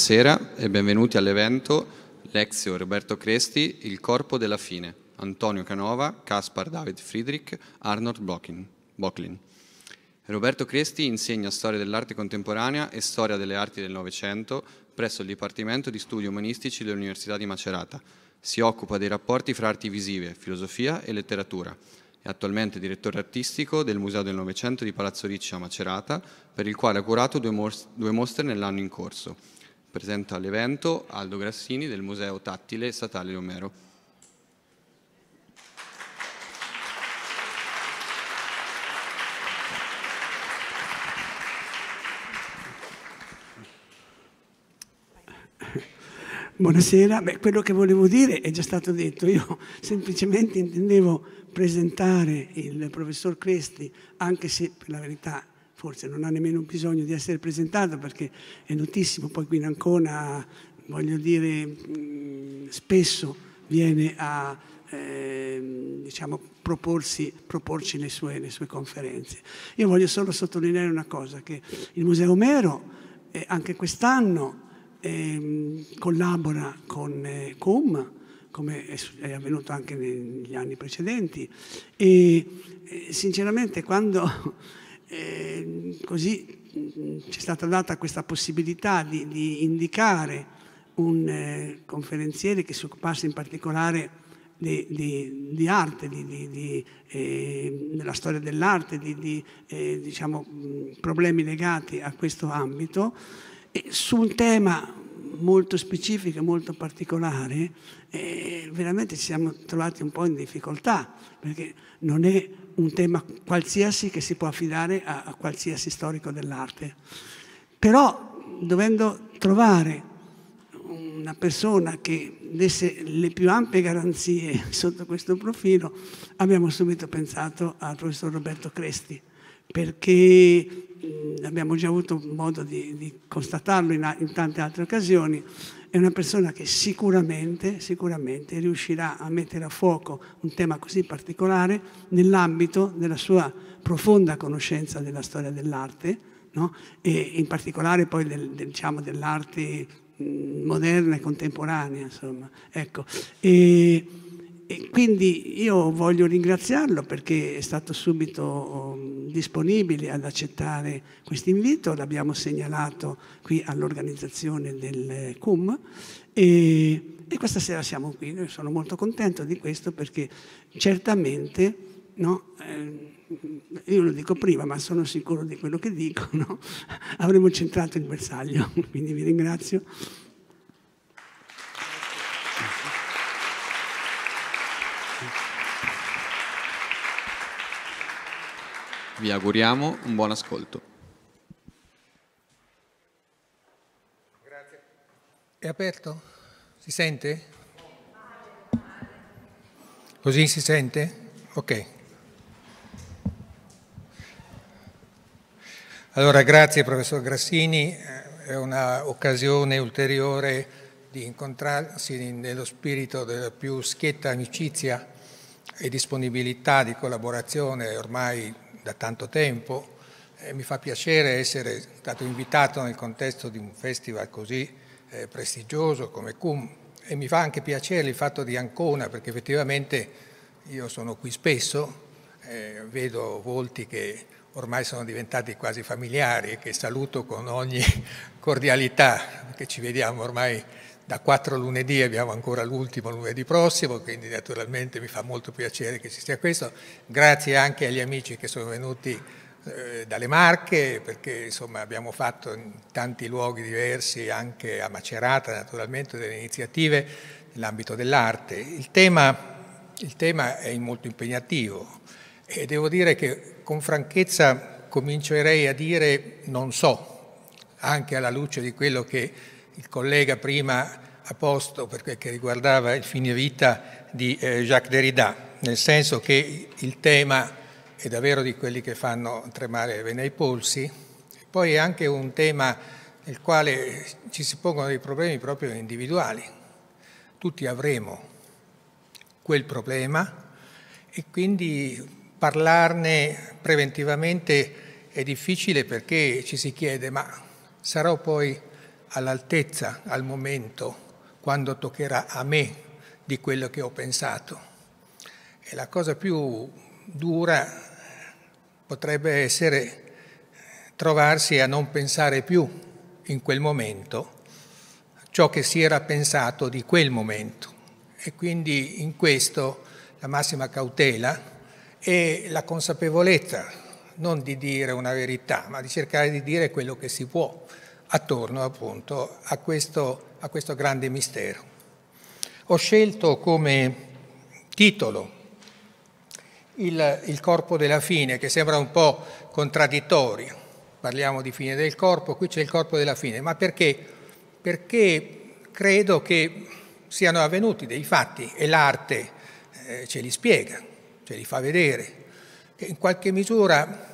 Buonasera e benvenuti all'evento Lezio Roberto Cresti, Il corpo della fine, Antonio Canova, Caspar David Friedrich, Arnold Bocklin. Roberto Cresti insegna storia dell'arte contemporanea e storia delle arti del Novecento presso il Dipartimento di Studi Umanistici dell'Università di Macerata. Si occupa dei rapporti fra arti visive, filosofia e letteratura. È attualmente direttore artistico del Museo del Novecento di Palazzo Ricci a Macerata, per il quale ha curato due, mostre nell'anno in corso Presenta l'evento Aldo Grassini del Museo Tattile Statale Omero. Buonasera, Beh, quello che volevo dire è già stato detto, io semplicemente intendevo presentare il professor Cresti, anche se per la verità forse non ha nemmeno bisogno di essere presentato perché è notissimo, poi qui in Ancona, voglio dire, mm, spesso viene a eh, diciamo, proporsi, proporci le sue, le sue, conferenze. Io voglio solo sottolineare una cosa, che il Museo Mero eh, anche quest'anno eh, collabora con eh, CUM, come è, è, avvenuto anche negli anni precedenti, e eh, sinceramente quando e così c'è stata data questa possibilità di, di indicare un eh, conferenziere che si occupasse in particolare di, di, di arte, eh, della storia dell'arte, di, eh, diciamo, problemi legati a questo ambito, e su un tema molto specifica, molto particolare, eh, veramente ci siamo trovati un po' in difficoltà, perché non è un tema qualsiasi che si può affidare a, a qualsiasi storico dell'arte. Però dovendo trovare una persona che desse le più ampie garanzie sotto questo profilo, abbiamo subito pensato al professor Roberto Cresti, perché Mm, abbiamo già avuto modo di, di constatarlo in, in, tante altre occasioni, è una persona che sicuramente, sicuramente riuscirà a mettere a fuoco un tema così particolare nell'ambito della sua profonda conoscenza della storia dell'arte no? e in particolare poi del, del, diciamo, dell'arte mm, moderna e contemporanea. Insomma. Ecco. E, e quindi io voglio ringraziarlo perché è stato subito um, disponibile ad accettare questo invito, l'abbiamo segnalato qui all'organizzazione del eh, CUM e, e, questa sera siamo qui. Io sono molto contento di questo perché certamente, no, eh, io lo dico prima ma sono sicuro di quello che dico, no? avremo centrato il bersaglio, quindi vi ringrazio. Vi auguriamo un buon ascolto. Grazie. È aperto? Si sente? Così si sente? Ok. Allora grazie professor Grassini, è un'occasione ulteriore di incontrarsi nello spirito della più schietta amicizia e disponibilità di collaborazione ormai da tanto tempo e mi fa piacere essere stato invitato nel contesto di un festival così eh, prestigioso come CUM e mi fa anche piacere il fatto di Ancona perché effettivamente io sono qui spesso, eh, vedo volti che ormai sono diventati quasi familiari e che saluto con ogni cordialità, perché ci vediamo ormai da quattro lunedì abbiamo ancora l'ultimo lunedì prossimo, quindi naturalmente mi fa molto piacere che ci sia questo. Grazie anche agli amici che sono venuti eh, dalle Marche, perché insomma, abbiamo fatto in tanti luoghi diversi, anche a Macerata naturalmente, delle iniziative nell'ambito dell'arte. Il tema, il tema è molto impegnativo e devo dire che con franchezza comincerei a dire non so, anche alla luce di quello che il collega prima ha posto per quel che riguardava il fine vita di eh, Jacques Derrida, nel senso che il tema è davvero di quelli che fanno tremare le vene ai polsi, poi è anche un tema nel quale ci si pongono dei problemi proprio individuali. Tutti avremo quel problema e quindi parlarne preventivamente è difficile perché ci si chiede ma sarò poi all'altezza al momento, quando toccherà a me di quello che ho pensato. E la cosa più dura potrebbe essere trovarsi a non pensare più in quel momento ciò che si era pensato di quel momento. E quindi in questo la massima cautela e la consapevolezza non di dire una verità, ma di cercare di dire quello che si può attorno appunto a questo, a questo grande mistero. Ho scelto come titolo il, il, corpo della fine, che sembra un po' contraddittorio. Parliamo di fine del corpo, qui c'è il corpo della fine, ma perché? Perché credo che siano avvenuti dei fatti e l'arte eh, ce li spiega, ce li fa vedere, che in qualche misura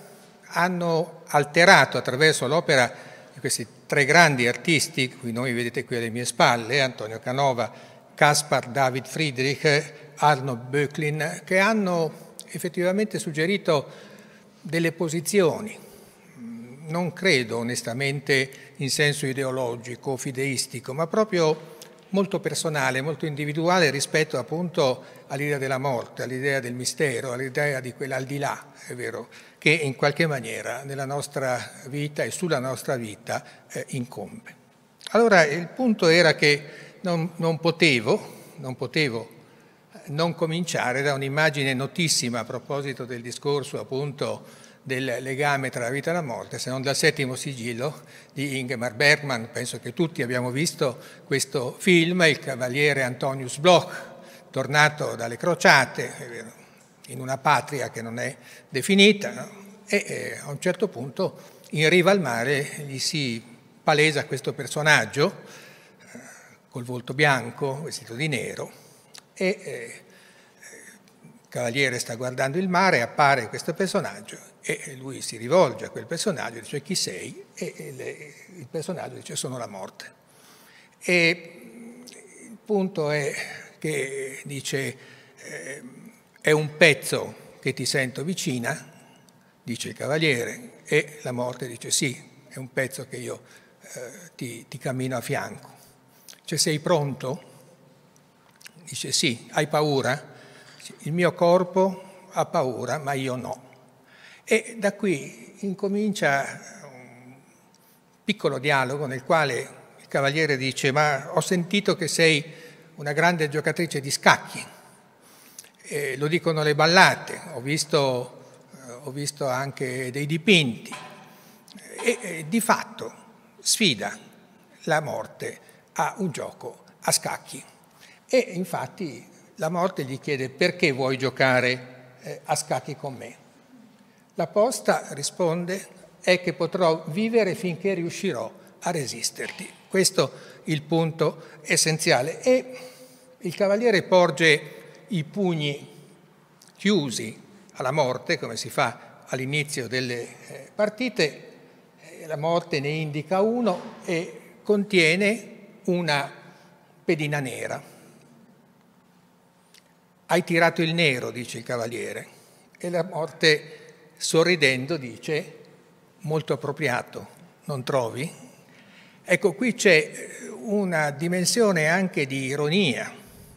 hanno alterato attraverso l'opera questi tre grandi artisti, cui noi vedete qui alle mie spalle, Antonio Canova, Caspar David Friedrich, Arno Böcklin, che hanno effettivamente suggerito delle posizioni. Non credo onestamente in senso ideologico, fideistico, ma proprio molto personale, molto individuale rispetto appunto all'idea della morte, all'idea del mistero, all'idea di quell'aldilà, è vero, che in qualche maniera nella nostra vita e sulla nostra vita eh, incombe. Allora il punto era che non, non potevo, non potevo eh, non cominciare da un'immagine notissima a proposito del discorso appunto del legame tra la vita e la morte, se non dal settimo sigillo di Ingmar Bergman. Penso che tutti abbiamo visto questo film, il cavaliere Antonius Bloch, tornato dalle crociate, eh, in una patria che non è definita, no? e eh, a un certo punto in riva al mare gli si palesa questo personaggio eh, col volto bianco, vestito di nero, e eh, cavaliere sta guardando il mare, appare questo personaggio e lui si rivolge a quel personaggio, dice chi sei? E il personaggio dice sono la morte. E il punto è che dice eh, è un pezzo che ti sento vicina, dice il cavaliere, e la morte dice sì, è un pezzo che io eh, ti, ti cammino a fianco. Cioè sei pronto? Dice sì, hai paura? il mio corpo ha paura ma io no. E da qui incomincia un piccolo dialogo nel quale il cavaliere dice ma ho sentito che sei una grande giocatrice di scacchi, eh, lo dicono le ballate, ho visto, eh, ho visto anche dei dipinti e eh, di fatto sfida la morte a un gioco a scacchi. E infatti la morte gli chiede perché vuoi giocare eh, a scacchi con me? La posta risponde è che potrò vivere finché riuscirò a resisterti. Questo è il punto essenziale. E il cavaliere porge i pugni chiusi alla morte, come si fa all'inizio delle eh, partite, eh, la morte ne indica uno e contiene una pedina nera hai tirato il nero, dice il cavaliere. E la morte, sorridendo, dice, molto appropriato, non trovi? Ecco, qui c'è eh, una dimensione anche di ironia,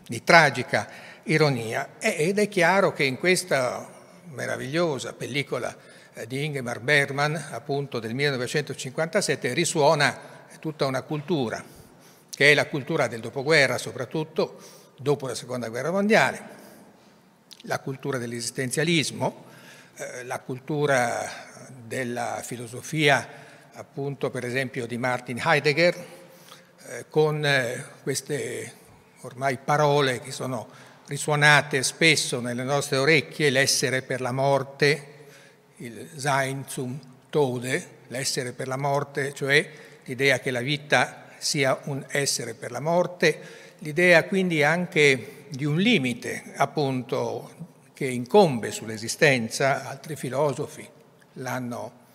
di tragica ironia, ed è chiaro che in questa meravigliosa pellicola eh, di Ingemar Bergman, appunto del 1957, risuona tutta una cultura, che è la cultura del dopoguerra soprattutto, dopo la Seconda Guerra Mondiale, la cultura dell'esistenzialismo, eh, la cultura della filosofia, appunto per esempio di Martin Heidegger, eh, con eh, queste ormai parole che sono risuonate spesso nelle nostre orecchie, l'essere per la morte, il Sein zum Tode, l'essere per la morte, cioè l'idea che la vita sia un essere per la morte, l'idea quindi anche di un limite appunto che incombe sull'esistenza, altri filosofi l'hanno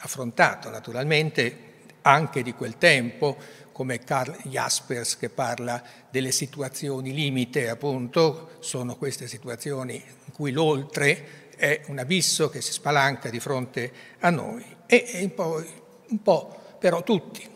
affrontato naturalmente anche di quel tempo, come Carl Jaspers che parla delle situazioni limite, appunto, sono queste situazioni in cui l'oltre è un abisso che si spalanca di fronte a noi. E, e poi un po' però tutti,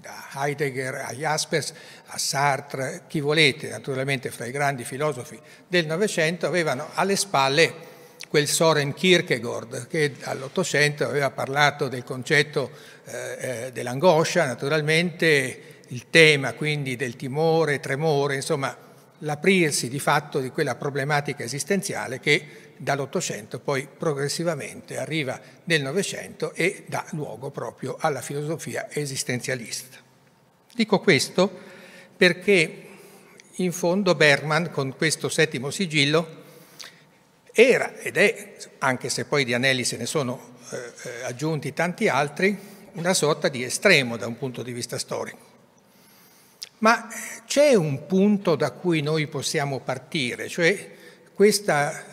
da Heidegger a Jaspers, a Sartre, chi volete, naturalmente fra i grandi filosofi del Novecento, avevano alle spalle quel Soren Kierkegaard che all'Ottocento aveva parlato del concetto eh, eh, dell'angoscia, naturalmente il tema quindi del timore, tremore, insomma l'aprirsi di fatto di quella problematica esistenziale che dall'Ottocento poi progressivamente arriva nel Novecento e dà luogo proprio alla filosofia esistenzialista. Dico questo perché in fondo Berman con questo settimo sigillo era ed è, anche se poi di anelli se ne sono eh, eh, aggiunti tanti altri, una sorta di estremo da un punto di vista storico. Ma c'è un punto da cui noi possiamo partire, cioè questa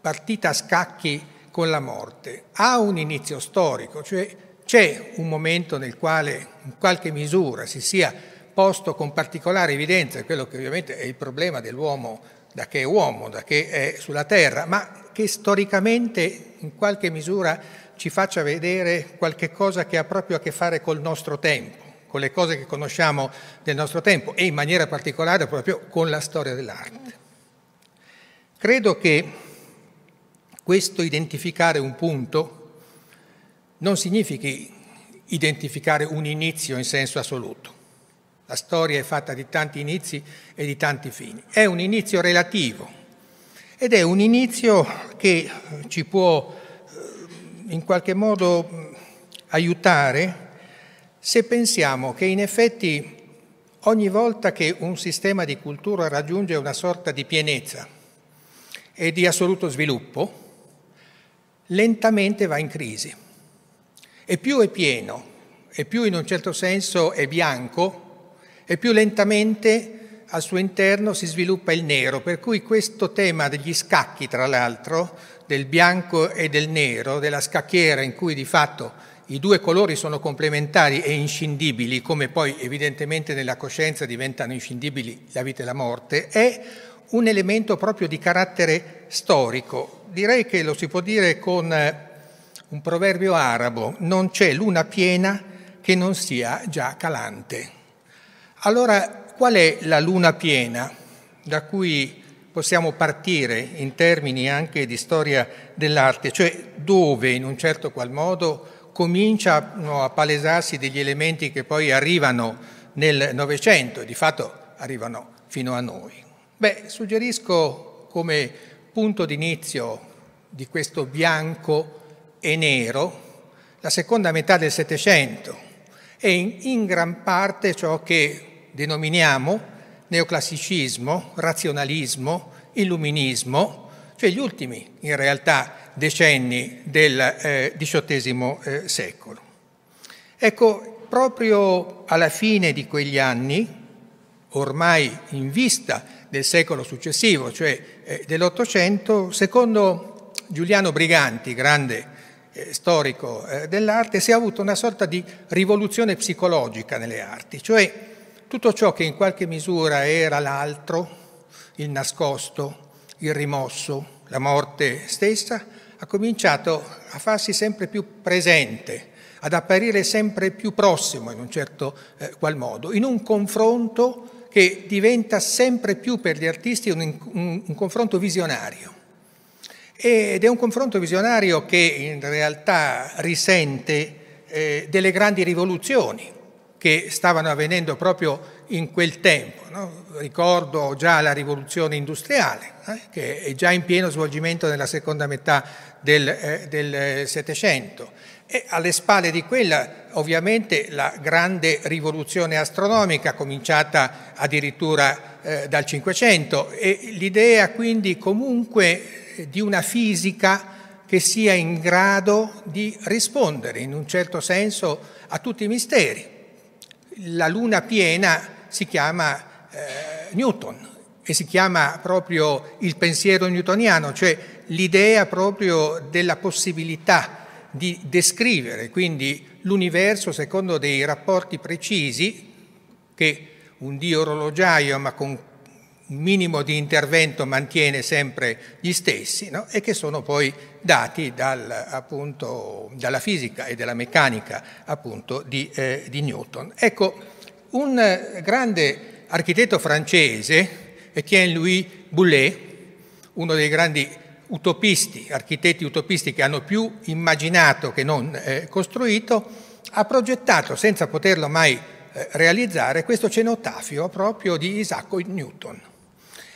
partita a scacchi con la morte ha un inizio storico, cioè c'è un momento nel quale in qualche misura si sia posto con particolare evidenza quello che ovviamente è il problema dell'uomo da che è uomo, da che è sulla terra, ma che storicamente in qualche misura ci faccia vedere qualche cosa che ha proprio a che fare col nostro tempo, con le cose che conosciamo del nostro tempo e in maniera particolare proprio con la storia dell'arte. Credo che questo identificare un punto non significhi identificare un inizio in senso assoluto, la storia è fatta di tanti inizi e di tanti fini. È un inizio relativo ed è un inizio che ci può eh, in qualche modo mm, aiutare se pensiamo che in effetti ogni volta che un sistema di cultura raggiunge una sorta di pienezza e di assoluto sviluppo, lentamente va in crisi. E più è pieno, e più in un certo senso è bianco, e più lentamente al suo interno si sviluppa il nero, per cui questo tema degli scacchi, tra l'altro, del bianco e del nero, della scacchiera in cui di fatto i due colori sono complementari e inscindibili, come poi evidentemente nella coscienza diventano inscindibili la vita e la morte, è un elemento proprio di carattere storico. Direi che lo si può dire con eh, un proverbio arabo, non c'è luna piena che non sia già calante. Allora, qual è la luna piena da cui possiamo partire in termini anche di storia dell'arte, cioè dove in un certo qual modo cominciano a palesarsi degli elementi che poi arrivano nel Novecento e di fatto arrivano fino a noi? Beh, suggerisco come punto d'inizio di questo bianco e nero la seconda metà del Settecento e in, in gran parte ciò che denominiamo neoclassicismo, razionalismo, illuminismo, cioè gli ultimi in realtà decenni del XVIII eh, eh, secolo. Ecco, proprio alla fine di quegli anni, ormai in vista del secolo successivo, cioè eh, dell'Ottocento, secondo Giuliano Briganti, grande storico dell'arte, si è avuta una sorta di rivoluzione psicologica nelle arti, cioè tutto ciò che in qualche misura era l'altro, il nascosto, il rimosso, la morte stessa, ha cominciato a farsi sempre più presente, ad apparire sempre più prossimo in un certo eh, qual modo, in un confronto che diventa sempre più per gli artisti un, un, un confronto visionario. Ed è un confronto visionario che in realtà risente eh, delle grandi rivoluzioni che stavano avvenendo proprio in quel tempo. No? Ricordo già la rivoluzione industriale, eh, che è già in pieno svolgimento nella seconda metà del, eh, eh Settecento. E alle spalle di quella ovviamente la grande rivoluzione astronomica cominciata addirittura eh, dal Cinquecento e l'idea quindi comunque eh, di una fisica che sia in grado di rispondere in un certo senso a tutti i misteri la luna piena si chiama eh, Newton e si chiama proprio il pensiero newtoniano, cioè l'idea proprio della possibilità di descrivere quindi l'universo secondo dei rapporti precisi che un dio orologiaio ma con minimo di intervento mantiene sempre gli stessi no? e che sono poi dati dal, appunto, dalla fisica e dalla meccanica appunto, di, eh, di, Newton. Ecco, un grande architetto francese, Etienne Louis Boulet, uno dei grandi utopisti, architetti utopisti che hanno più immaginato che non eh, costruito, ha progettato, senza poterlo mai eh, realizzare, questo cenotafio proprio di Isacco Newton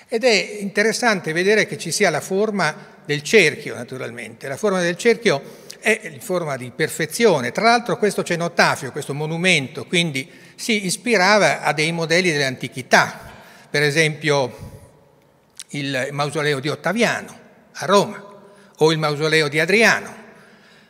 ed è interessante vedere che ci sia la forma del cerchio, naturalmente. La forma del cerchio è in forma di perfezione. Tra l'altro questo cenotafio, questo monumento, quindi si ispirava a dei modelli dell'antichità, per esempio il mausoleo di Ottaviano a Roma o il mausoleo di Adriano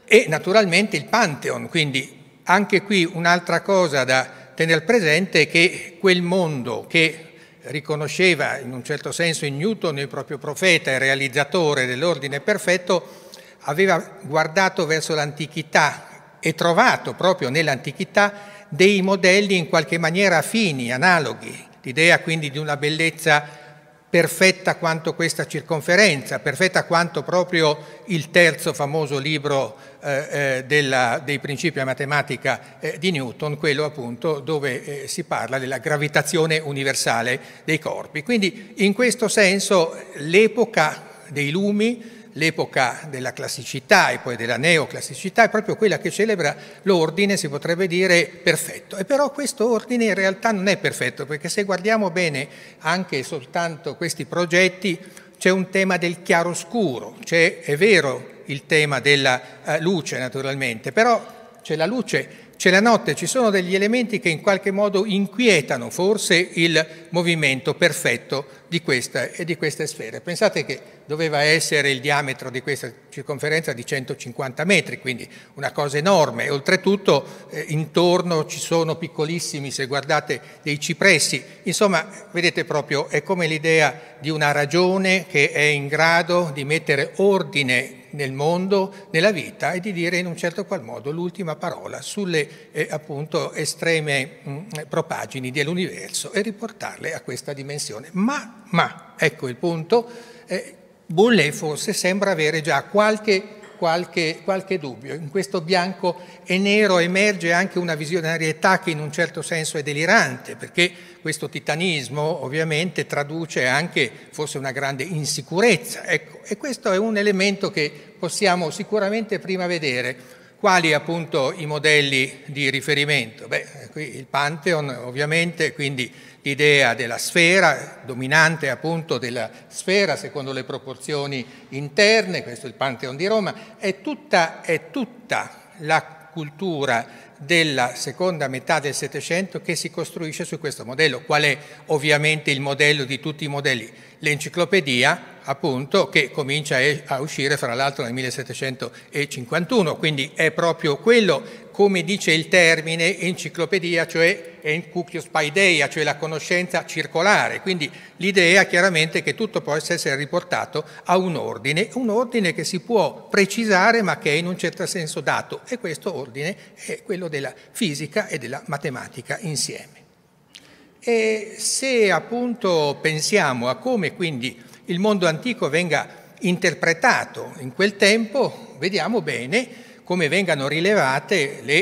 e naturalmente il Pantheon, quindi anche qui un'altra cosa da tenere presente è che quel mondo che riconosceva in un certo senso in Newton il proprio profeta e realizzatore dell'ordine perfetto, aveva guardato verso l'antichità e trovato proprio nell'antichità dei modelli in qualche maniera affini, analoghi, l'idea quindi di una bellezza perfetta quanto questa circonferenza, perfetta quanto proprio il terzo famoso libro eh, eh della, dei principi a matematica eh, di Newton, quello appunto dove eh, si parla della gravitazione universale dei corpi. Quindi in questo senso l'epoca dei lumi, l'epoca della classicità e poi della neoclassicità è proprio quella che celebra l'ordine, si potrebbe dire, perfetto. E però questo ordine in realtà non è perfetto, perché se guardiamo bene anche soltanto questi progetti, c'è un tema del chiaroscuro, c'è, è vero, il tema della eh, luce naturalmente, però c'è la luce c'è la notte, ci sono degli elementi che in qualche modo inquietano forse il movimento perfetto di, questa, di queste sfere. Pensate che doveva essere il diametro di questa circonferenza di 150 metri, quindi una cosa enorme. Oltretutto eh, intorno ci sono piccolissimi, se guardate, dei cipressi. Insomma, vedete proprio, è come l'idea di una ragione che è in grado di mettere ordine nel mondo, nella vita e di dire in un certo qual modo l'ultima parola sulle eh, appunto estreme mh, mm, propagini dell'universo e riportarle a questa dimensione. Ma, ma, ecco il punto, eh, Bolle forse sembra avere già qualche qualche, qualche dubbio. In questo bianco e nero emerge anche una visionarietà che in un certo senso è delirante, perché questo titanismo ovviamente traduce anche forse una grande insicurezza. Ecco, e questo è un elemento che possiamo sicuramente prima vedere. Quali appunto i modelli di riferimento? Beh, qui il Pantheon ovviamente, quindi l'idea della sfera, dominante appunto della sfera secondo le proporzioni interne, questo è il Pantheon di Roma, è tutta, è tutta la cultura della seconda metà del Settecento che si costruisce su questo modello, qual è ovviamente il modello di tutti i modelli? L'enciclopedia, appunto, che comincia a uscire fra l'altro nel 1751, quindi è proprio quello, come dice il termine, enciclopedia, cioè encucius paideia, cioè la conoscenza circolare, quindi l'idea chiaramente che tutto possa essere riportato a un ordine, un ordine che si può precisare ma che è in un certo senso dato e questo ordine è quello quello della fisica e della matematica insieme. E se appunto pensiamo a come quindi il mondo antico venga interpretato in quel tempo, vediamo bene come vengano rilevate le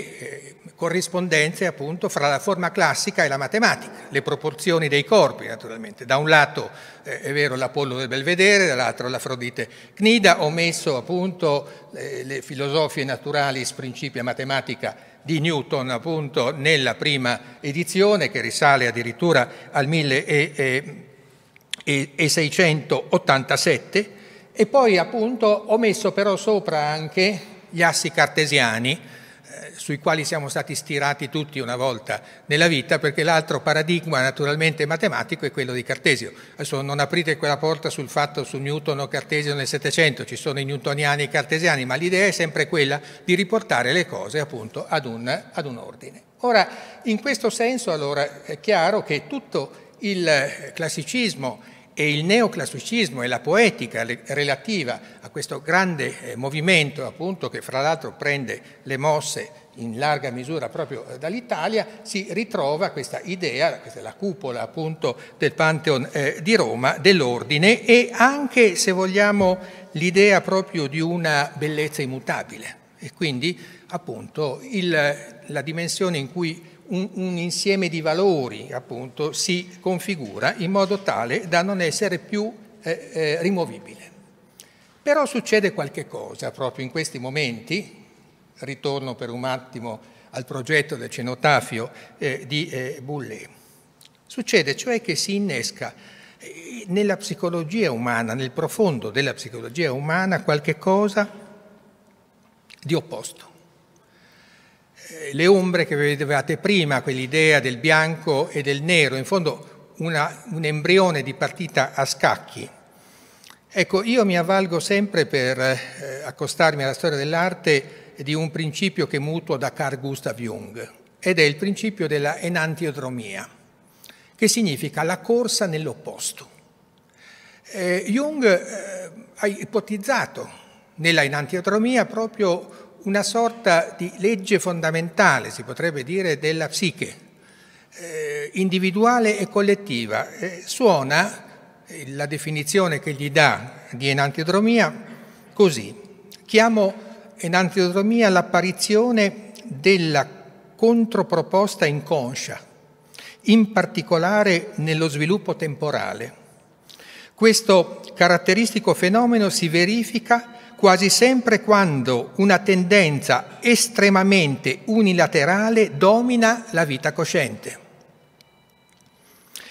eh, corrispondenze appunto fra la forma classica e la matematica, le proporzioni dei corpi naturalmente. Da un lato eh, è vero l'Apollo del Belvedere, dall'altro l'Afrodite Cnida, ho messo appunto eh, le filosofie naturali, naturalis principia matematica di Newton appunto nella prima edizione che risale addirittura al 1687 e poi appunto ho messo però sopra anche gli assi cartesiani sui quali siamo stati stirati tutti una volta nella vita, perché l'altro paradigma naturalmente matematico è quello di Cartesio. Adesso non aprite quella porta sul fatto su Newton o Cartesio nel Settecento, ci sono i newtoniani e i cartesiani, ma l'idea è sempre quella di riportare le cose appunto ad un, ad un ordine. Ora, in questo senso allora è chiaro che tutto il classicismo e il neoclassicismo e la poetica relativa a questo grande eh, movimento appunto che fra l'altro prende le mosse in larga misura proprio eh, dall'Italia, si ritrova questa idea, questa è la cupola appunto del Pantheon eh, di Roma, dell'ordine e anche se vogliamo l'idea proprio di una bellezza immutabile e quindi appunto il, la dimensione in cui un, un insieme di valori appunto si configura in modo tale da non essere più eh, eh, rimovibile. Però succede qualche cosa proprio in questi momenti, ritorno per un attimo al progetto del cenotafio eh, di eh, Boullé. Succede cioè che si innesca eh, nella psicologia umana, nel profondo della psicologia umana, qualche cosa di opposto. Eh, le ombre che vedevate prima, quell'idea del bianco e del nero, in fondo una, un embrione di partita a scacchi. Ecco, io mi avvalgo sempre per eh, accostarmi alla storia dell'arte di un principio che mutuo da Carl Gustav Jung, ed è il principio della enantiodromia, che significa la corsa nell'opposto. Eh, Jung eh, ha ipotizzato nella enantiodromia proprio una sorta di legge fondamentale, si potrebbe dire, della psiche, eh, individuale e collettiva. Eh, suona eh, la definizione che gli dà di enantiodromia così. Chiamo enantiodromia l'apparizione della controproposta inconscia, in particolare nello sviluppo temporale. Questo caratteristico fenomeno si verifica quasi sempre quando una tendenza estremamente unilaterale domina la vita cosciente.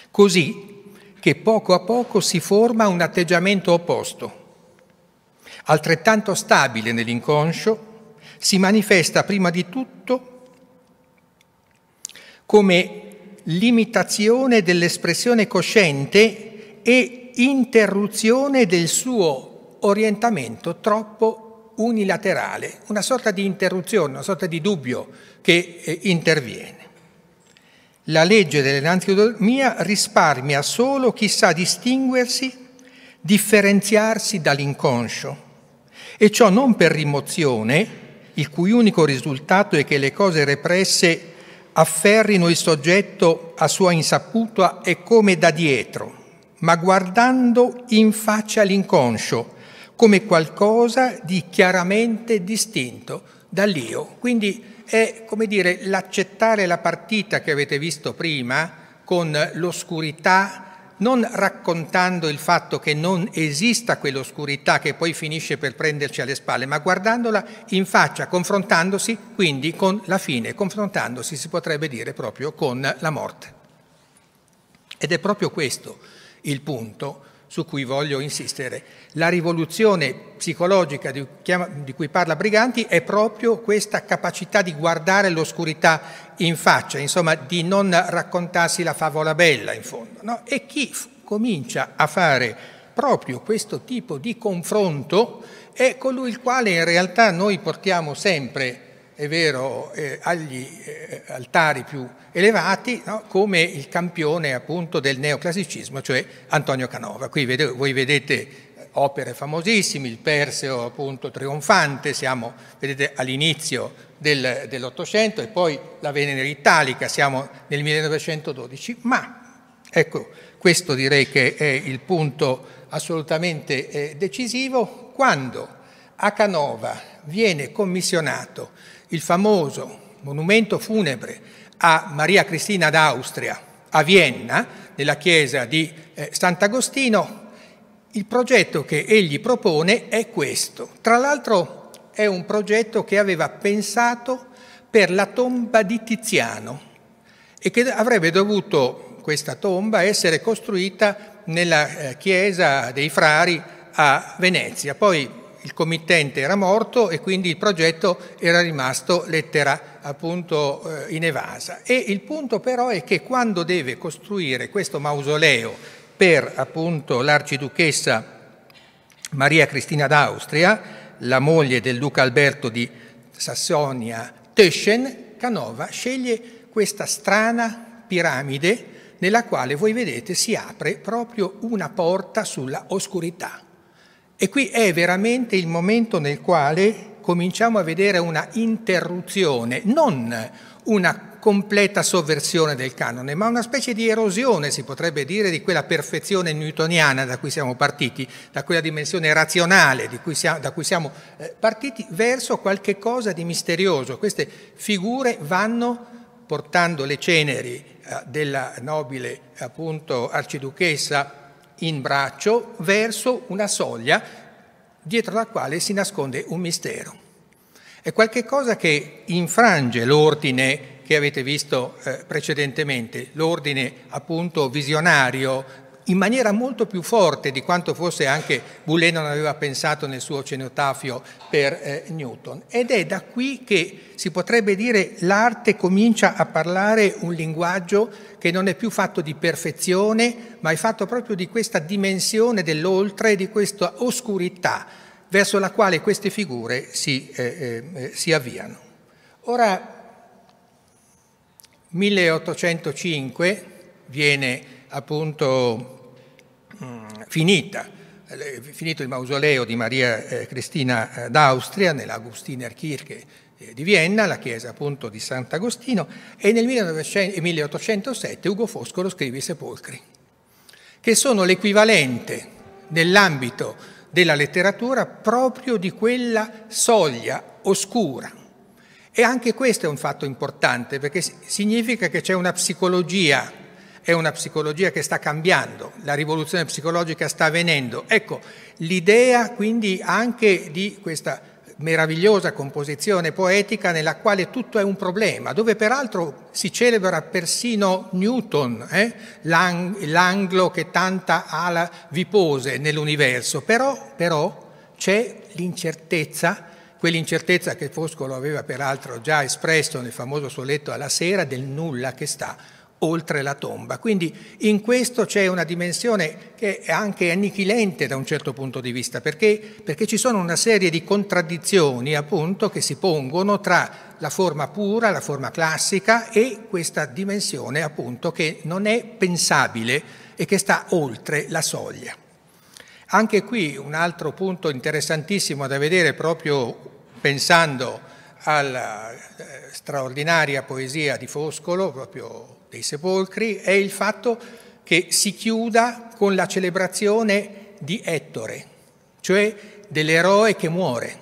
Così che poco a poco si forma un atteggiamento opposto. Altrettanto stabile nell'inconscio, si manifesta prima di tutto come limitazione dell'espressione cosciente e interruzione del suo orientamento troppo unilaterale, una sorta di interruzione, una sorta di dubbio che eh, interviene. La legge dell'enantiodormia risparmia solo chi sa distinguersi, differenziarsi dall'inconscio, e ciò non per rimozione, il cui unico risultato è che le cose represse afferrino il soggetto a sua insaputa e come da dietro, ma guardando in faccia l'inconscio, come qualcosa di chiaramente distinto dall'io. Quindi è, come dire, l'accettare la partita che avete visto prima con l'oscurità non raccontando il fatto che non esista quell'oscurità che poi finisce per prenderci alle spalle, ma guardandola in faccia, confrontandosi quindi con la fine, confrontandosi si potrebbe dire proprio con la morte. Ed è proprio questo il punto su cui voglio insistere. La rivoluzione psicologica di, cui parla Briganti è proprio questa capacità di guardare l'oscurità in faccia, insomma di non raccontarsi la favola bella in fondo. No? E chi comincia a fare proprio questo tipo di confronto è colui il quale in realtà noi portiamo sempre è vero, eh, agli eh, altari più elevati, no? come il campione appunto del neoclassicismo, cioè Antonio Canova. Qui vede, voi vedete eh, opere famosissime, il Perseo appunto trionfante, siamo vedete, all'inizio del, dell'Ottocento e poi la Venere Italica, siamo nel 1912, ma ecco, questo direi che è il punto assolutamente eh, decisivo, quando a Canova viene commissionato il famoso monumento funebre a Maria Cristina d'Austria a Vienna, nella chiesa di eh, Sant'Agostino, il progetto che egli propone è questo. Tra l'altro è un progetto che aveva pensato per la tomba di Tiziano e che avrebbe dovuto questa tomba essere costruita nella eh, chiesa dei frari a Venezia. Poi il committente era morto e quindi il progetto era rimasto lettera appunto eh, evasa. E il punto però è che quando deve costruire questo mausoleo per appunto l'arciduchessa Maria Cristina d'Austria, la moglie del duca Alberto di Sassonia Teschen, Canova sceglie questa strana piramide nella quale voi vedete si apre proprio una porta sulla oscurità. E qui è veramente il momento nel quale cominciamo a vedere una interruzione, non una completa sovversione del canone, ma una specie di erosione, si potrebbe dire, di quella perfezione newtoniana da cui siamo partiti, da quella dimensione razionale cui siamo, da cui siamo eh, partiti, verso qualche cosa di misterioso. Queste figure vanno portando le ceneri eh, della nobile appunto, arciduchessa in braccio verso una soglia dietro la quale si nasconde un mistero. È qualche cosa che infrange l'ordine che avete visto eh, precedentemente, l'ordine appunto visionario, in maniera molto più forte di quanto forse anche Buchanan aveva pensato nel suo cenotafio per eh, Newton. Ed è da qui che si potrebbe dire l'arte comincia a parlare un linguaggio che non è più fatto di perfezione, ma è fatto proprio di questa dimensione dell'oltre, e di questa oscurità verso la quale queste figure si, eh, eh, si avviano. Ora, 1805 viene appunto mh, mm, finita, eh, finito il mausoleo di Maria eh, Cristina eh, d'Austria nell'Augustinerkirche eh, di Vienna, la chiesa appunto di Sant'Agostino, e nel 1807 Ugo Foscolo scrive i sepolcri, che sono l'equivalente nell'ambito della letteratura proprio di quella soglia oscura. E anche questo è un fatto importante perché significa che c'è una psicologia è una psicologia che sta cambiando, la rivoluzione psicologica sta avvenendo. Ecco, l'idea quindi anche di questa meravigliosa composizione poetica nella quale tutto è un problema, dove peraltro si celebra persino Newton, eh? l'anglo che tanta ala vi pose nell'universo, però, però c'è l'incertezza, quell'incertezza che Foscolo aveva peraltro già espresso nel famoso suo letto alla sera del nulla che sta oltre la tomba. Quindi in questo c'è una dimensione che è anche annichilente da un certo punto di vista, perché, perché, ci sono una serie di contraddizioni appunto che si pongono tra la forma pura, la forma classica e questa dimensione appunto che non è pensabile e che sta oltre la soglia. Anche qui un altro punto interessantissimo da vedere proprio pensando alla eh, straordinaria poesia di Foscolo, proprio dei sepolcri è il fatto che si chiuda con la celebrazione di Ettore, cioè dell'eroe che muore,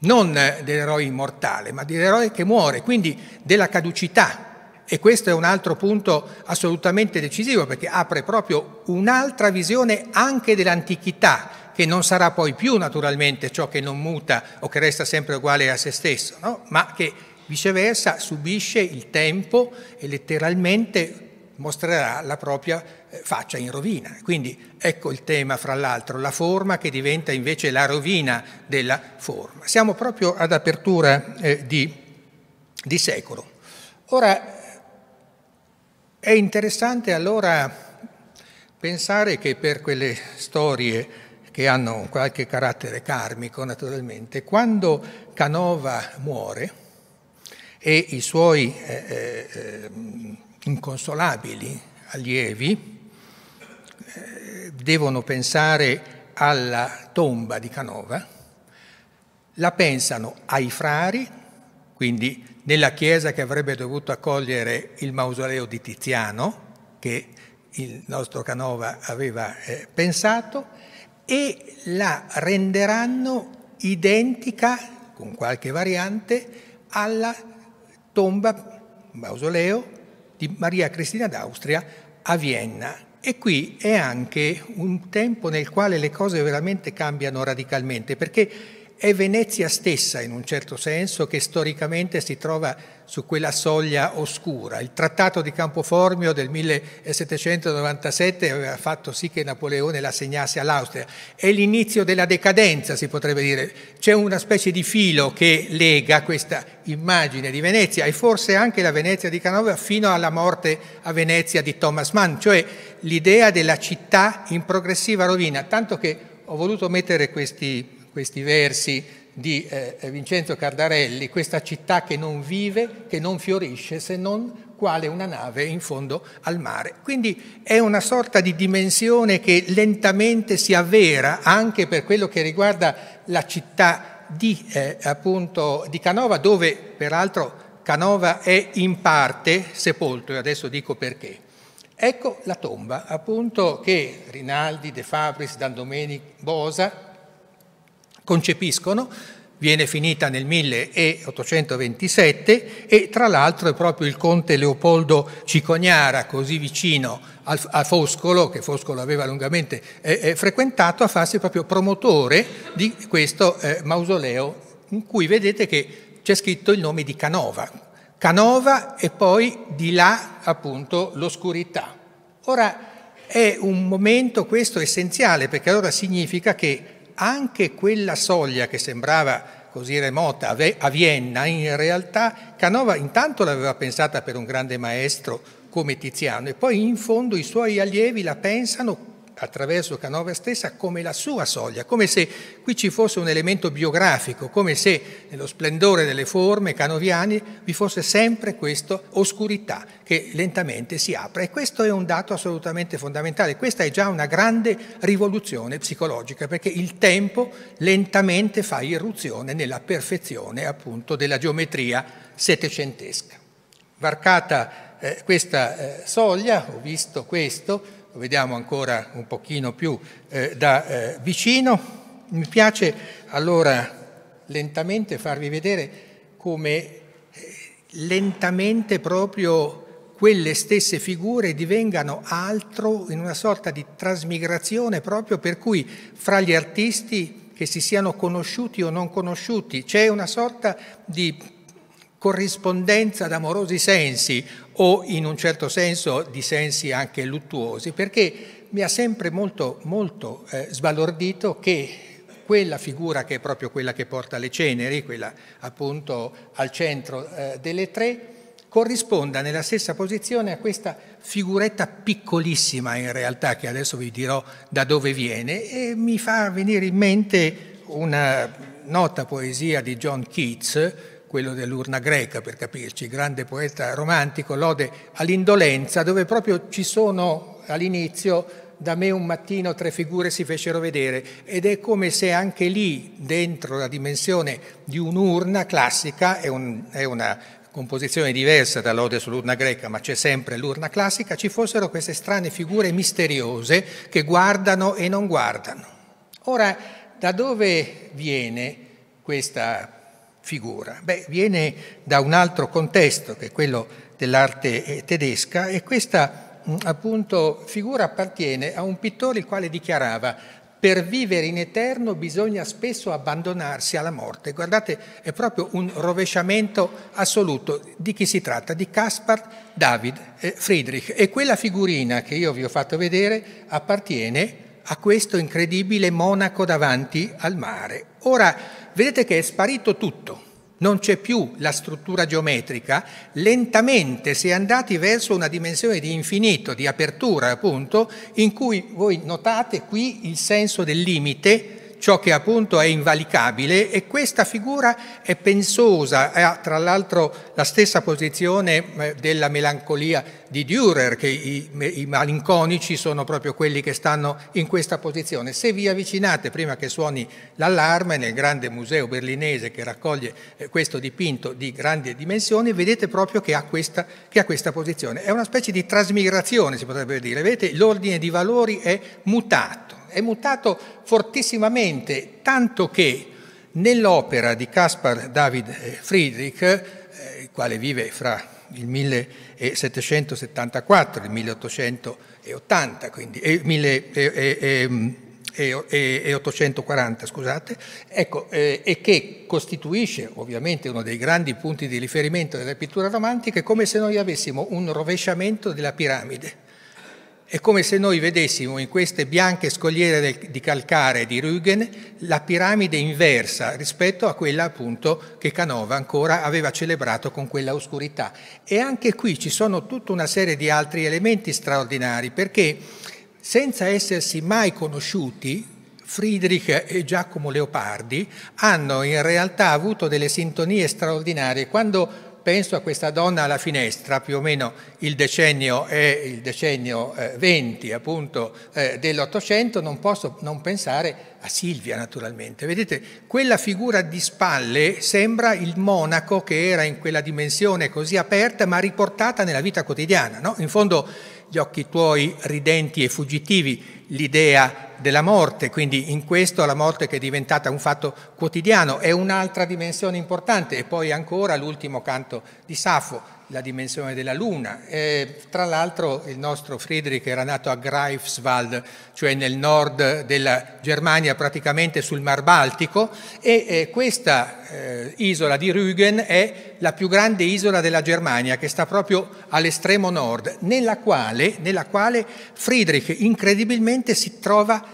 non dell'eroe immortale, ma dell'eroe che muore, quindi della caducità. E questo è un altro punto assolutamente decisivo perché apre proprio un'altra visione anche dell'antichità, che non sarà poi più naturalmente ciò che non muta o che resta sempre uguale a se stesso, no? ma che viceversa subisce il tempo e letteralmente mostrerà la propria eh, faccia in rovina. Quindi ecco il tema, fra l'altro, la forma che diventa invece la rovina della forma. Siamo proprio ad apertura eh, di, di secolo. Ora, è interessante allora pensare che per quelle storie che hanno qualche carattere karmico, naturalmente, quando Canova muore, e i suoi eh, eh, inconsolabili allievi eh, devono pensare alla tomba di Canova, la pensano ai frari, quindi nella chiesa che avrebbe dovuto accogliere il mausoleo di Tiziano, che il nostro Canova aveva eh, pensato, e la renderanno identica, con qualche variante, alla tomba, mausoleo di Maria Cristina d'Austria a Vienna. E qui è anche un tempo nel quale le cose veramente cambiano radicalmente, perché è Venezia stessa, in un certo senso, che storicamente si trova su quella soglia oscura. Il trattato di Campoformio del 1797 aveva fatto sì che Napoleone la segnasse all'Austria. È l'inizio della decadenza, si potrebbe dire. C'è una specie di filo che lega questa immagine di Venezia e forse anche la Venezia di Canova fino alla morte a Venezia di Thomas Mann, cioè l'idea della città in progressiva rovina, tanto che ho voluto mettere questi questi versi di eh, eh, Vincenzo Cardarelli, questa città che non vive, che non fiorisce se non quale una nave in fondo al mare. Quindi è una sorta di dimensione che lentamente si avvera anche per quello che riguarda la città di, eh, appunto, di Canova, dove peraltro Canova è in parte sepolto, e adesso dico perché. Ecco la tomba appunto che Rinaldi, De Fabris, Dan Domenic, Bosa concepiscono, viene finita nel 1827 e tra l'altro è proprio il conte Leopoldo Cicognara, così vicino a Foscolo, che Foscolo aveva lungamente eh, eh, frequentato, a farsi proprio promotore di questo eh, mausoleo in cui vedete che c'è scritto il nome di Canova. Canova e poi di là appunto l'oscurità. Ora è un momento questo essenziale perché allora significa che anche quella soglia che sembrava così remota a Vienna, in realtà Canova intanto l'aveva pensata per un grande maestro come Tiziano e poi in fondo i suoi allievi la pensano attraverso Canova stessa come la sua soglia, come se qui ci fosse un elemento biografico, come se nello splendore delle forme canoviane vi fosse sempre questa oscurità che lentamente si apre e questo è un dato assolutamente fondamentale, questa è già una grande rivoluzione psicologica perché il tempo lentamente fa irruzione nella perfezione appunto della geometria settecentesca. Varcata eh, questa eh, soglia, ho visto questo, lo vediamo ancora un pochino più eh, da eh, vicino. Mi piace allora lentamente farvi vedere come eh, lentamente proprio quelle stesse figure divengano altro in una sorta di trasmigrazione proprio per cui fra gli artisti che si siano conosciuti o non conosciuti c'è una sorta di corrispondenza d'amorosi sensi o in un certo senso di sensi anche luttuosi, perché mi ha sempre molto, molto eh, sbalordito che quella figura che è proprio quella che porta le ceneri, quella appunto al centro eh, delle tre, corrisponda nella stessa posizione a questa figuretta piccolissima in realtà, che adesso vi dirò da dove viene, e mi fa venire in mente una nota poesia di John Keats, quello dell'urna greca per capirci, grande poeta romantico, lode all'indolenza, dove proprio ci sono all'inizio da me un mattino tre figure si fecero vedere ed è come se anche lì, dentro la dimensione di un'urna classica, è, un, è una composizione diversa dall'ode sull'urna greca, ma c'è sempre l'urna classica, ci fossero queste strane figure misteriose che guardano e non guardano. Ora, da dove viene questa figura? Beh, viene da un altro contesto che è quello dell'arte eh, tedesca e questa mm, appunto figura appartiene a un pittore il quale dichiarava per vivere in eterno bisogna spesso abbandonarsi alla morte. Guardate, è proprio un rovesciamento assoluto. Di chi si tratta? Di Caspar David eh, Friedrich. E quella figurina che io vi ho fatto vedere appartiene a questo incredibile monaco davanti al mare. Ora, vedete che è sparito tutto, non c'è più la struttura geometrica, lentamente si è andati verso una dimensione di infinito, di apertura appunto, in cui voi notate qui il senso del limite, ciò che appunto è invalicabile e questa figura è pensosa, ha tra l'altro la stessa posizione eh, della melancolia di Dürer, che i, i, malinconici sono proprio quelli che stanno in questa posizione. Se vi avvicinate prima che suoni l'allarme nel grande museo berlinese che raccoglie eh, questo dipinto di grandi dimensioni, vedete proprio che ha questa, che ha questa posizione. È una specie di trasmigrazione, si potrebbe dire. Vedete, l'ordine di valori è mutato è mutato fortissimamente, tanto che nell'opera di Caspar David eh, Friedrich, eh, il quale vive fra il 1774 e il 1880, quindi, e, e, e 840, mm, scusate, ecco, eh, e che costituisce ovviamente uno dei grandi punti di riferimento della pittura romantica, è come se noi avessimo un rovesciamento della piramide è come se noi vedessimo in queste bianche scogliere di calcare di Rügen la piramide inversa rispetto a quella appunto che Canova ancora aveva celebrato con quella oscurità. E anche qui ci sono tutta una serie di altri elementi straordinari perché senza essersi mai conosciuti Friedrich e Giacomo Leopardi hanno in realtà avuto delle sintonie straordinarie. Quando penso a questa donna alla finestra, più o meno il decennio è il decennio eh, 20 appunto eh, dell'Ottocento, non posso non pensare a Silvia naturalmente. Vedete, quella figura di spalle sembra il monaco che era in quella dimensione così aperta ma riportata nella vita quotidiana, no? In fondo gli occhi tuoi ridenti e fuggitivi, l'idea della morte, quindi in questo la morte che è diventata un fatto quotidiano, è un'altra dimensione importante e poi ancora l'ultimo canto di Saffo, la dimensione della Luna. E, tra l'altro il nostro Friedrich era nato a Greifswald, cioè nel nord della Germania, praticamente sul Mar Baltico, e eh, questa eh, isola di Rügen è la più grande isola della Germania, che sta proprio all'estremo nord, nella quale, nella quale Friedrich incredibilmente si trova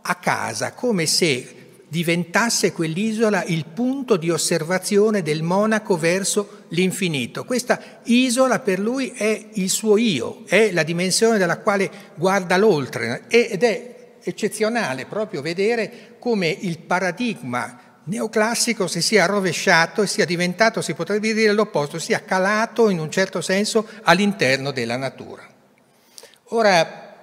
a casa, come se diventasse quell'isola il punto di osservazione del monaco verso Rügen l'infinito. Questa isola per lui è il suo io, è la dimensione dalla quale guarda l'oltre ed è eccezionale proprio vedere come il paradigma neoclassico si sia rovesciato e sia diventato, si potrebbe dire l'opposto, sia calato in un certo senso all'interno della natura. Ora,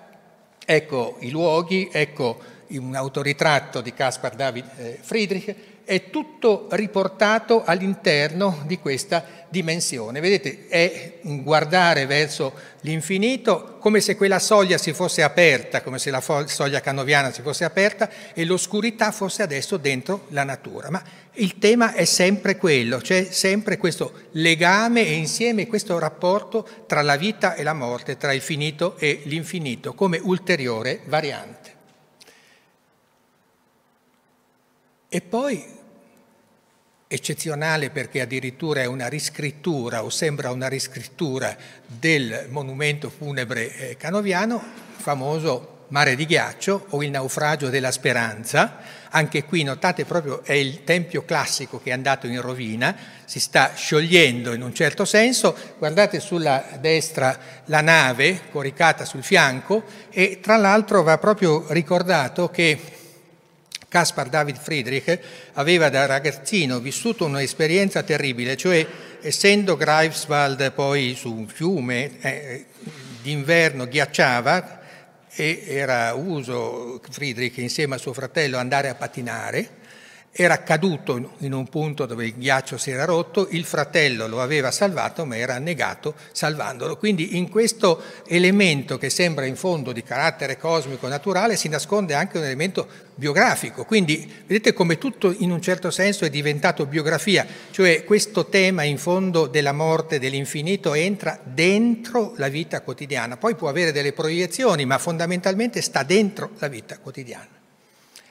ecco i luoghi, ecco un autoritratto di Caspar David eh, Friedrich è tutto riportato all'interno di questa dimensione. Vedete, è guardare verso l'infinito come se quella soglia si fosse aperta, come se la soglia canoviana si fosse aperta e l'oscurità fosse adesso dentro la natura. Ma il tema è sempre quello, c'è sempre questo legame e insieme questo rapporto tra la vita e la morte, tra il finito e l'infinito, come ulteriore variante. E poi, eccezionale perché addirittura è una riscrittura o sembra una riscrittura del monumento funebre eh, canoviano, il famoso Mare di Ghiaccio o il naufragio della speranza, anche qui notate proprio è il tempio classico che è andato in rovina, si sta sciogliendo in un certo senso, guardate sulla destra la nave coricata sul fianco e tra l'altro va proprio ricordato che Caspar David Friedrich aveva da ragazzino vissuto un'esperienza terribile, cioè essendo Greifswald poi su un fiume, eh, d'inverno ghiacciava e era uso Friedrich insieme a suo fratello andare a patinare era caduto in un punto dove il ghiaccio si era rotto, il fratello lo aveva salvato ma era annegato salvandolo. Quindi in questo elemento che sembra in fondo di carattere cosmico naturale si nasconde anche un elemento biografico. Quindi vedete come tutto in un certo senso è diventato biografia, cioè questo tema in fondo della morte, dell'infinito entra dentro la vita quotidiana, poi può avere delle proiezioni ma fondamentalmente sta dentro la vita quotidiana.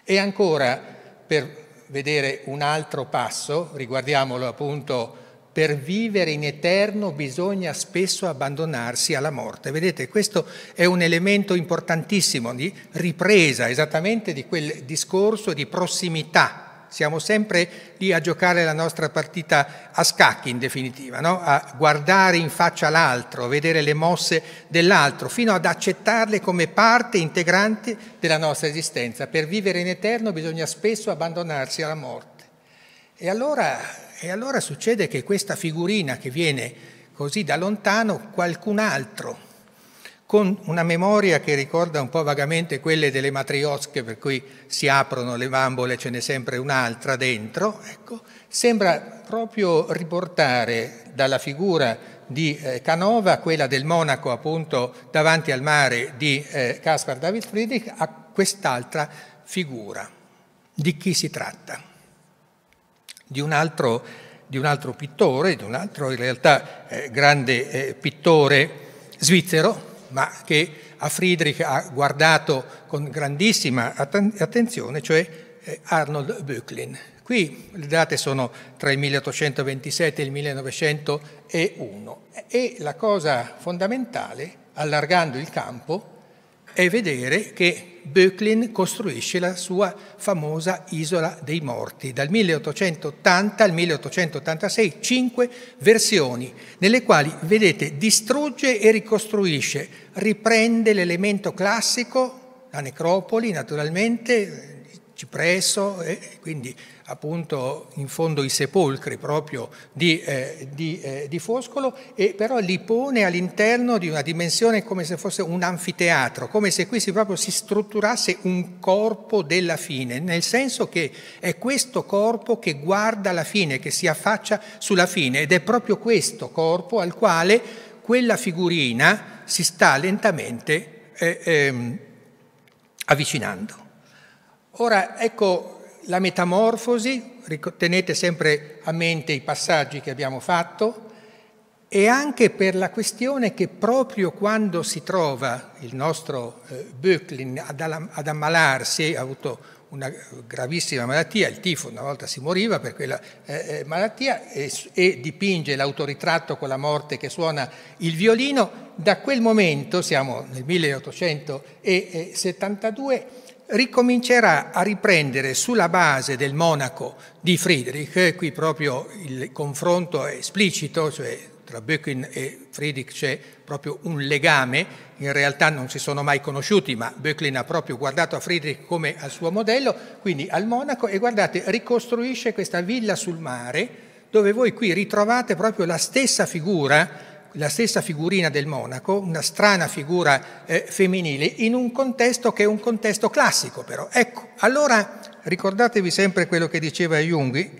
E ancora per vedere un altro passo, riguardiamolo appunto, per vivere in eterno bisogna spesso abbandonarsi alla morte. Vedete, questo è un elemento importantissimo di ripresa esattamente di quel discorso di prossimità siamo sempre lì a giocare la nostra partita a scacchi in definitiva, no? a guardare in faccia l'altro, a vedere le mosse dell'altro, fino ad accettarle come parte integrante della nostra esistenza. Per vivere in eterno bisogna spesso abbandonarsi alla morte. E allora, e allora succede che questa figurina che viene così da lontano, qualcun altro con una memoria che ricorda un po' vagamente quelle delle matriosche, per cui si aprono le bambole, ce n'è sempre un'altra dentro, ecco, sembra proprio riportare dalla figura di eh, Canova, quella del monaco appunto davanti al mare di eh, Caspar David Friedrich, a quest'altra figura. Di chi si tratta? Di un altro, di un altro pittore, di un altro in realtà eh, grande eh, pittore svizzero, ma che a Friedrich ha guardato con grandissima attenzione, cioè eh, Arnold Böcklin. Qui le date sono tra il 1827 e il 1901 e la cosa fondamentale, allargando il campo, è vedere che Böcklin costruisce la sua famosa Isola dei Morti. Dal 1880 al 1886 cinque versioni nelle quali, vedete, distrugge e ricostruisce, riprende l'elemento classico, la necropoli naturalmente, cipresso, e eh, quindi appunto in fondo i sepolcri proprio di, eh, di, eh, di, Foscolo e però li pone all'interno di una dimensione come se fosse un anfiteatro, come se qui si, proprio si strutturasse un corpo della fine, nel senso che è questo corpo che guarda la fine, che si affaccia sulla fine ed è proprio questo corpo al quale quella figurina si sta lentamente eh, ehm, avvicinando. Ora, ecco, la metamorfosi, tenete sempre a mente i passaggi che abbiamo fatto, e anche per la questione che proprio quando si trova il nostro eh, Böcklin ad, ad, ammalarsi, ha avuto una gravissima malattia, il tifo, una volta si moriva per quella eh, eh malattia, e, e dipinge l'autoritratto con la morte che suona il violino, da quel momento, siamo nel 1872, ricomincerà a riprendere sulla base del monaco di Friedrich, eh, qui proprio il confronto è esplicito, cioè tra Böckin e Friedrich c'è proprio un legame, in realtà non si sono mai conosciuti, ma Böcklin ha proprio guardato a Friedrich come al suo modello, quindi al monaco, e guardate, ricostruisce questa villa sul mare, dove voi qui ritrovate proprio la stessa figura la stessa figurina del monaco, una strana figura eh, femminile, in un contesto che è un contesto classico però. Ecco, allora ricordatevi sempre quello che diceva Jung,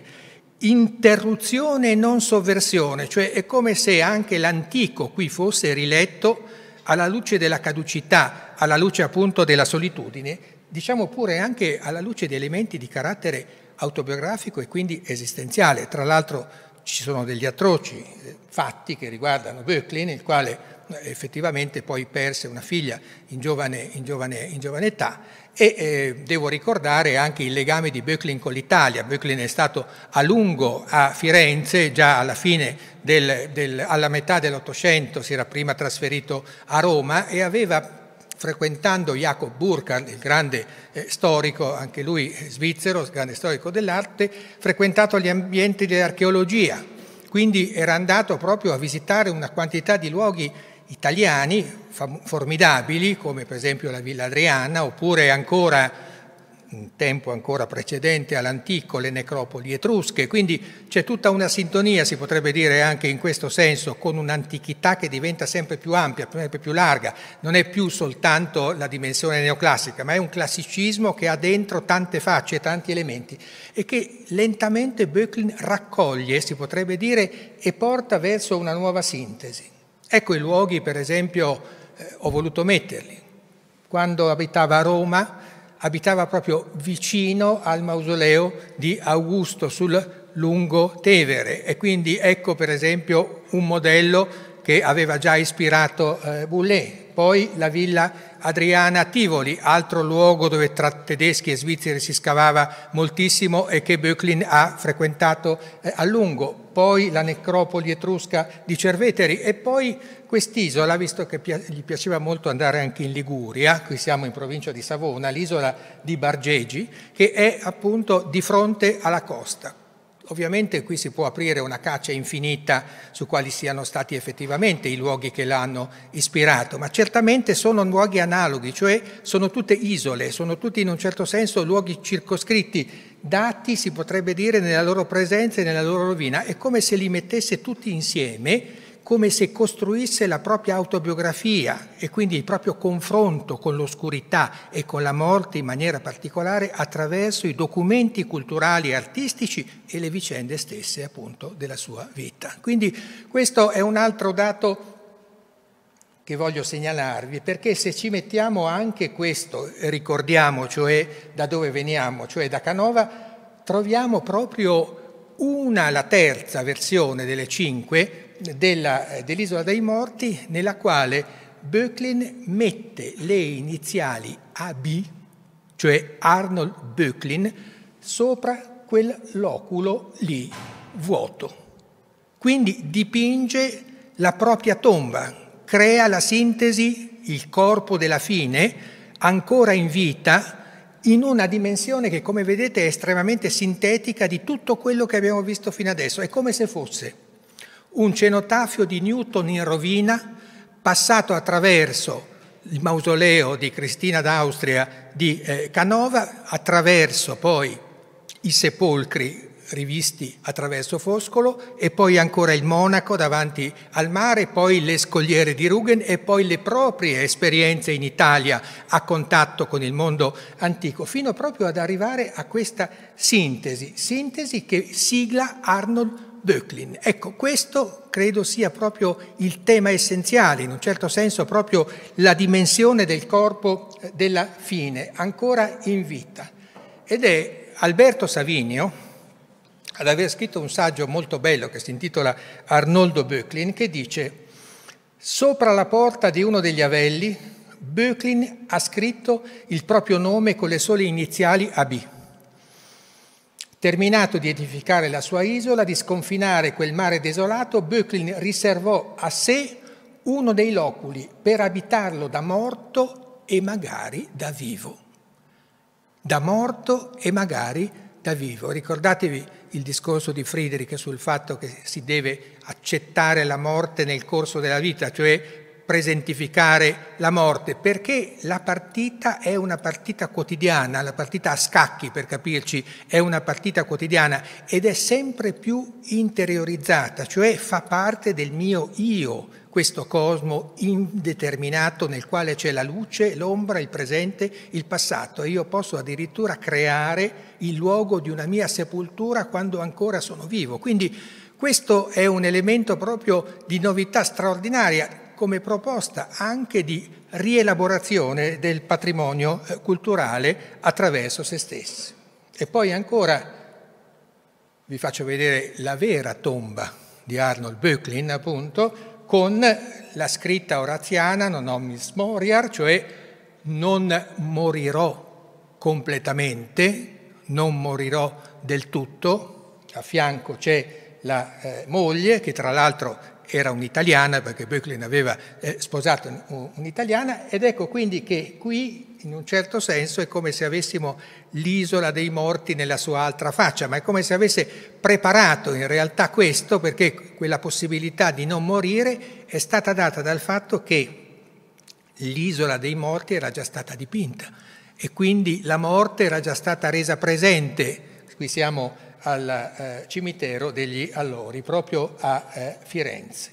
interruzione e non sovversione, cioè è come se anche l'antico qui fosse riletto alla luce della caducità, alla luce appunto della solitudine, diciamo pure anche alla luce di elementi di carattere autobiografico e quindi esistenziale. Tra l'altro ci sono degli atroci eh, fatti che riguardano Böcklin, il quale eh, effettivamente poi perse una figlia in giovane, in giovane, in giovane età e eh, devo ricordare anche il legame di Böcklin con l'Italia. Böcklin è stato a lungo a Firenze, già alla fine del, del, alla metà dell'Ottocento si era prima trasferito a Roma e aveva frequentando Jacob Burckhardt, il grande eh, storico, anche lui eh, svizzero, grande storico dell'arte, frequentato gli ambienti dell'archeologia, quindi era andato proprio a visitare una quantità di luoghi italiani formidabili, come per esempio la Villa Adriana, oppure ancora in tempo ancora precedente all'antico, le necropoli etrusche, quindi c'è tutta una sintonia, si potrebbe dire anche in questo senso, con un'antichità che diventa sempre più ampia, sempre più larga, non è più soltanto la dimensione neoclassica, ma è un classicismo che ha dentro tante facce, tanti elementi e che lentamente Böcklin raccoglie, si potrebbe dire, e porta verso una nuova sintesi. Ecco i luoghi, per esempio, eh, ho voluto metterli. Quando abitava a Roma, abitava proprio vicino al mausoleo di Augusto sul lungo Tevere e quindi ecco per esempio un modello che aveva già ispirato eh, Boulet. Poi la villa Adriana a Tivoli, altro luogo dove tra tedeschi e svizzeri si scavava moltissimo e che Böcklin ha frequentato eh, a lungo. Poi la necropoli etrusca di Cerveteri e poi quest'isola, visto che gli piaceva molto andare anche in Liguria, qui siamo in provincia di Savona, l'isola di Bargegi, che è appunto di fronte alla costa. Ovviamente qui si può aprire una caccia infinita su quali siano stati effettivamente i luoghi che l'hanno ispirato, ma certamente sono luoghi analoghi, cioè sono tutte isole, sono tutti in un certo senso luoghi circoscritti, dati si potrebbe dire nella loro presenza e nella loro rovina, è come se li mettesse tutti insieme come se costruisse la propria autobiografia e quindi il proprio confronto con l'oscurità e con la morte in maniera particolare attraverso i documenti culturali e artistici e le vicende stesse appunto della sua vita. Quindi questo è un altro dato che voglio segnalarvi, perché se ci mettiamo anche questo, ricordiamo cioè da dove veniamo, cioè da Canova, troviamo proprio una, la terza versione delle cinque, della, eh, dell'isola dei morti nella quale Böcklin mette le iniziali AB, cioè Arnold Böcklin, sopra quel loculo lì vuoto. Quindi dipinge la propria tomba, crea la sintesi, il corpo della fine, ancora in vita, in una dimensione che come vedete è estremamente sintetica di tutto quello che abbiamo visto fino adesso, è come se fosse un cenotafio di Newton in rovina passato attraverso il mausoleo di Cristina d'Austria di eh, Canova, attraverso poi i sepolcri rivisti attraverso Foscolo e poi ancora il Monaco davanti al mare, poi le scogliere di Ruggen e poi le proprie esperienze in Italia a contatto con il mondo antico, fino proprio ad arrivare a questa sintesi, sintesi che sigla Arnold Böcklin. Ecco, questo credo sia proprio il tema essenziale, in un certo senso proprio la dimensione del corpo eh, della fine, ancora in vita. Ed è Alberto Savinio ad aver scritto un saggio molto bello che si intitola Arnoldo Böcklin, che dice Sopra la porta di uno degli avelli, Böcklin ha scritto il proprio nome con le sole iniziali AB. Terminato di edificare la sua isola, di sconfinare quel mare desolato, Böcklin riservò a sé uno dei loculi per abitarlo da morto e magari da vivo. Da morto e magari da vivo. Ricordatevi il discorso di Friedrich sul fatto che si deve accettare la morte nel corso della vita, cioè presentificare la morte, perché la partita è una partita quotidiana, la partita a scacchi per capirci è una partita quotidiana ed è sempre più interiorizzata, cioè fa parte del mio io, questo cosmo indeterminato nel quale c'è la luce, l'ombra, il presente, il passato e io posso addirittura creare il luogo di una mia sepoltura quando ancora sono vivo. Quindi questo è un elemento proprio di novità straordinaria come proposta anche di rielaborazione del patrimonio eh, culturale attraverso se stessi. E poi ancora vi faccio vedere la vera tomba di Arnold Böcklin, appunto, con la scritta oraziana non omnis moriar, cioè non morirò completamente, non morirò del tutto. A fianco c'è la eh, moglie, che tra l'altro era un'italiana, perché Böcklin aveva eh, sposato un'italiana, ed ecco quindi che qui, in un certo senso, è come se avessimo l'isola dei morti nella sua altra faccia, ma è come se avesse preparato in realtà questo, perché quella possibilità di non morire è stata data dal fatto che l'isola dei morti era già stata dipinta e quindi la morte era già stata resa presente. Qui siamo al eh, cimitero degli Allori, proprio a eh, Firenze.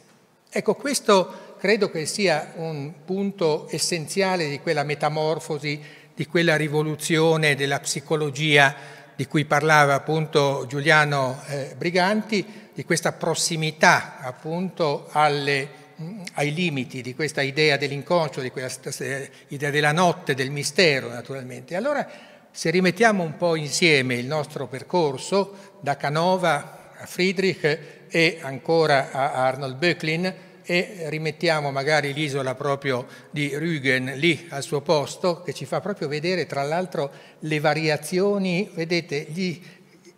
Ecco, questo credo che sia un punto essenziale di quella metamorfosi, di quella rivoluzione della psicologia di cui parlava appunto Giuliano eh, Briganti, di questa prossimità appunto alle, mh, mm, ai limiti di questa idea dell'inconscio, di questa eh, idea della notte, del mistero naturalmente. Allora se rimettiamo un po' insieme il nostro percorso da Canova a Friedrich e ancora a Arnold Böcklin e rimettiamo magari l'isola proprio di Rügen lì al suo posto, che ci fa proprio vedere tra l'altro le variazioni, vedete, gli,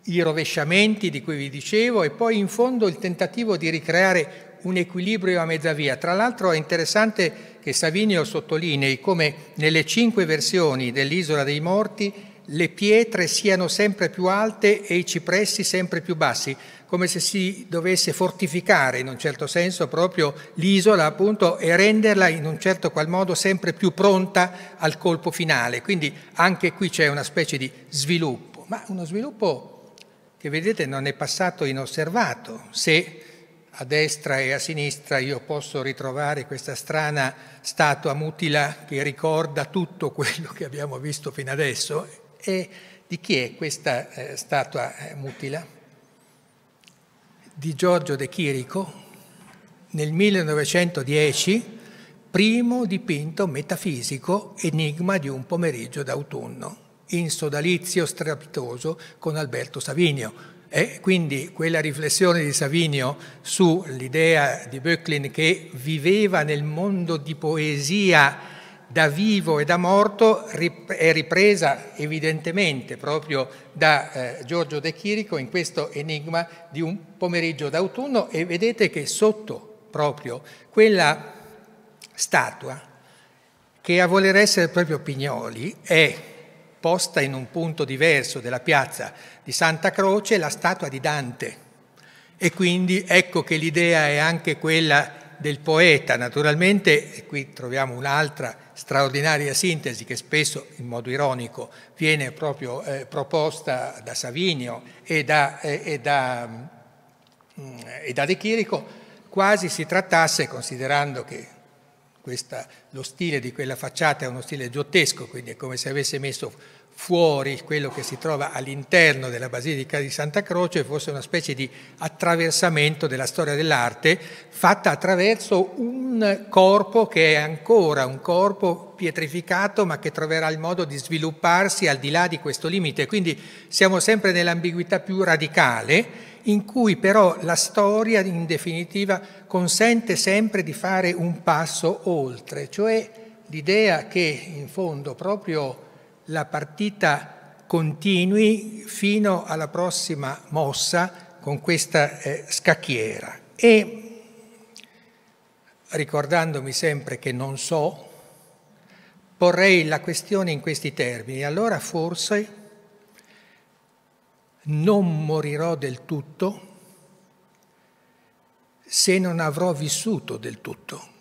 i rovesciamenti di cui vi dicevo e poi in fondo il tentativo di ricreare un equilibrio a mezza via. Tra l'altro è interessante che Savinio sottolinei come nelle cinque versioni dell'Isola dei Morti le pietre siano sempre più alte e i cipressi sempre più bassi, come se si dovesse fortificare in un certo senso proprio l'isola appunto e renderla in un certo qual modo sempre più pronta al colpo finale. Quindi anche qui c'è una specie di sviluppo, ma uno sviluppo che vedete non è passato inosservato se a destra e a sinistra io posso ritrovare questa strana statua mutila che ricorda tutto quello che abbiamo visto fino adesso. E di chi è questa eh, statua eh, mutila? Di Giorgio De Chirico nel 1910, primo dipinto metafisico Enigma di un pomeriggio d'autunno, in sodalizio strapitoso con Alberto Savinio e quindi quella riflessione di Savinio sull'idea di Böcklin che viveva nel mondo di poesia da vivo e da morto è ripresa evidentemente proprio da eh, Giorgio De Chirico in questo enigma di un pomeriggio d'autunno e vedete che sotto proprio quella statua che a voler essere proprio Pignoli è posta in un punto diverso della piazza di Santa Croce la statua di Dante. E quindi ecco che l'idea è anche quella del poeta. Naturalmente, e qui troviamo un'altra straordinaria sintesi che spesso, in modo ironico, viene proprio eh, proposta da Savinio e da, eh, e, da, mh, mm, e da De Chirico, quasi si trattasse, considerando che questa, lo stile di quella facciata è uno stile giottesco, quindi è come se avesse messo fuori quello che si trova all'interno della Basilica di Santa Croce fosse una specie di attraversamento della storia dell'arte fatta attraverso un corpo che è ancora un corpo pietrificato ma che troverà il modo di svilupparsi al di là di questo limite. Quindi siamo sempre nell'ambiguità più radicale in cui però la storia in definitiva consente sempre di fare un passo oltre, cioè l'idea che in fondo proprio la partita continui fino alla prossima mossa con questa eh, scacchiera. E ricordandomi sempre che non so, porrei la questione in questi termini, allora forse non morirò del tutto se non avrò vissuto del tutto.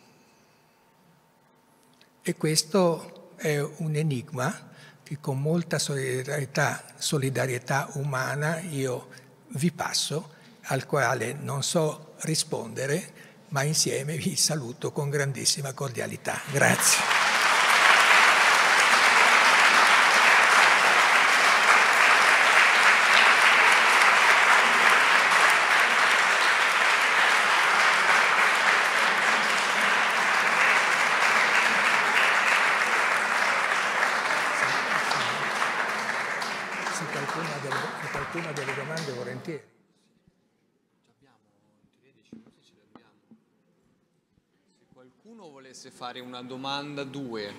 E questo è un enigma che con molta solidarietà, solidarietà umana io vi passo, al quale non so rispondere, ma insieme vi saluto con grandissima cordialità. Grazie. qualcuno volesse fare una domanda 2,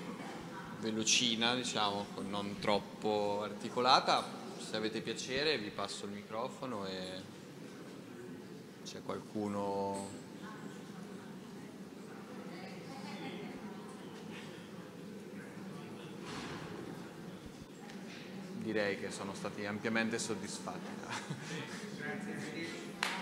velocina diciamo, non troppo articolata, se avete piacere vi passo il microfono e c'è qualcuno... Direi che sono stati ampiamente soddisfatti. Grazie.